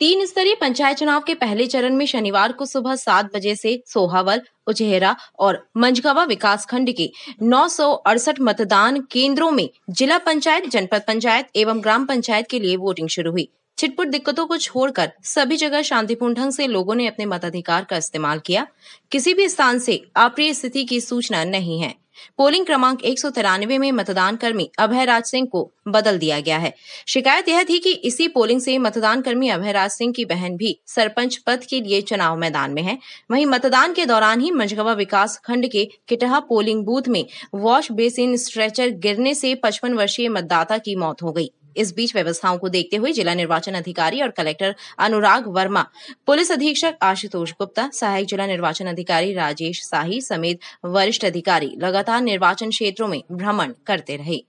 तीन स्तरीय पंचायत चुनाव के पहले चरण में शनिवार को सुबह सात बजे से सोहावल उजहरा और मंझगवा खंड के नौ मतदान केंद्रों में जिला पंचायत जनपद पंचायत एवं ग्राम पंचायत के लिए वोटिंग शुरू हुई छिटपुट दिक्कतों को छोड़कर सभी जगह शांतिपूर्ण ढंग से लोगों ने अपने मताधिकार का इस्तेमाल किया किसी भी स्थान से अप्रिय स्थिति की सूचना नहीं है पोलिंग क्रमांक एक में मतदान कर्मी अभयराज सिंह को बदल दिया गया है शिकायत यह थी कि इसी पोलिंग से मतदान कर्मी अभयराज सिंह की बहन भी सरपंच पद के लिए चुनाव मैदान में है वहीं मतदान के दौरान ही मंझगवा विकास खंड के किटहा पोलिंग बूथ में वॉश बेसिन स्ट्रेचर गिरने से पचपन वर्षीय मतदाता की मौत हो गई इस बीच व्यवस्थाओं को देखते हुए जिला निर्वाचन अधिकारी और कलेक्टर अनुराग वर्मा पुलिस अधीक्षक आशुतोष गुप्ता सहायक जिला निर्वाचन अधिकारी राजेश शाही समेत वरिष्ठ अधिकारी लगातार निर्वाचन क्षेत्रों में भ्रमण करते रहे